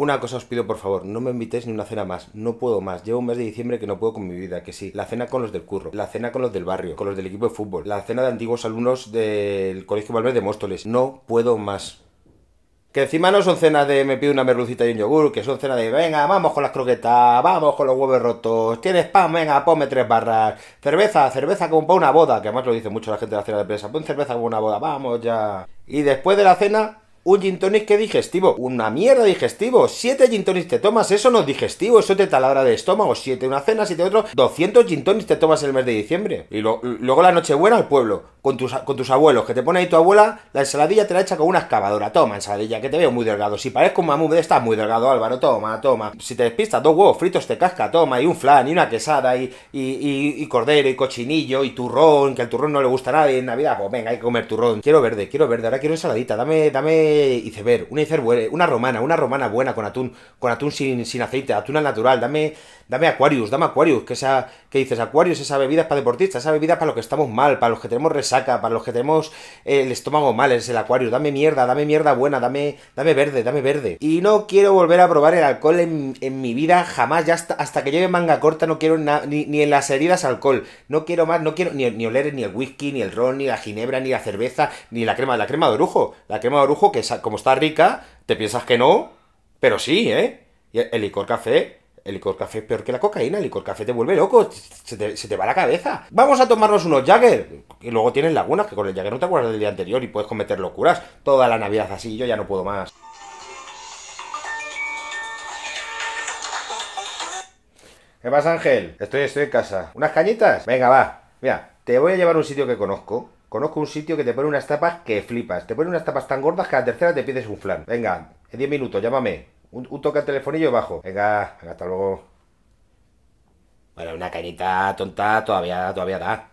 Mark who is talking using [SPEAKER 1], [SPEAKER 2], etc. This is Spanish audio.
[SPEAKER 1] Una cosa os pido por favor, no me invitéis ni una cena más, no puedo más. Llevo un mes de diciembre que no puedo con mi vida, que sí. La cena con los del curro, la cena con los del barrio, con los del equipo de fútbol, la cena de antiguos alumnos del Colegio Valverde de Móstoles. No puedo más. Que encima no son cenas de me pido una merlucita y un yogur, que son cenas de venga, vamos con las croquetas, vamos con los huevos rotos, tienes pan, venga, ponme tres barras, cerveza, cerveza como para una boda, que además lo dice mucho la gente de la cena de prensa, pon cerveza como una boda, vamos ya. Y después de la cena, un gin que digestivo. Una mierda digestivo. Siete gin te tomas, eso no es digestivo, eso te taladra de estómago. Siete una cena, siete otro. 200 gin te tomas el mes de diciembre. Y luego la noche buena al pueblo con tus, con tus abuelos, que te pone ahí tu abuela, la ensaladilla te la echa con una excavadora. Toma, ensaladilla, que te veo muy delgado. Si parezco un mamú, estás muy delgado, Álvaro. Toma, toma. Si te despistas, dos huevos fritos te casca, toma, y un flan, y una quesada, y, y, y, cordero, y cochinillo, y turrón, que el turrón no le gusta nadie en Navidad. Pues venga, hay que comer turrón. Quiero verde, quiero verde, ahora quiero ensaladita, dame, dame iceberg, una iceberg, una romana, una romana buena con atún, con atún sin, sin aceite, atún natural, dame, dame Aquarius, dame Aquarius, que sea, que dices, Aquarius, esa bebida es para deportistas, esa bebida es para los que estamos mal, para los que tenemos saca para los que tenemos eh, el estómago mal, es el acuario, dame mierda, dame mierda buena, dame, dame verde, dame verde. Y no quiero volver a probar el alcohol en, mi vida jamás, ya hasta, que lleve manga corta no quiero ni, ni, en las heridas alcohol, no quiero más, no quiero ni, ni, oler ni el whisky, ni el ron, ni la ginebra, ni la cerveza, ni la crema, la crema de orujo, la crema de orujo que como está rica, te piensas que no, pero sí, ¿eh? el licor café el licor café es peor que la cocaína, el licor café te vuelve loco, se te, va la cabeza. Vamos a tomarnos unos Jagger. Y luego tienes lagunas, que con el Jagger no te acuerdas del día anterior y puedes cometer locuras. Toda la Navidad así, yo ya no puedo más. ¿Qué pasa, Ángel? Estoy, estoy en casa. ¿Unas cañitas? Venga, va. Mira, te voy a llevar a un sitio que conozco. Conozco un sitio que te pone unas tapas que flipas. Te pone unas tapas tan gordas que a la tercera te pides un flan. Venga, en 10 minutos, llámame. Un, toque al telefonillo bajo. Venga, hasta luego. Bueno, una cañita tonta todavía, todavía da.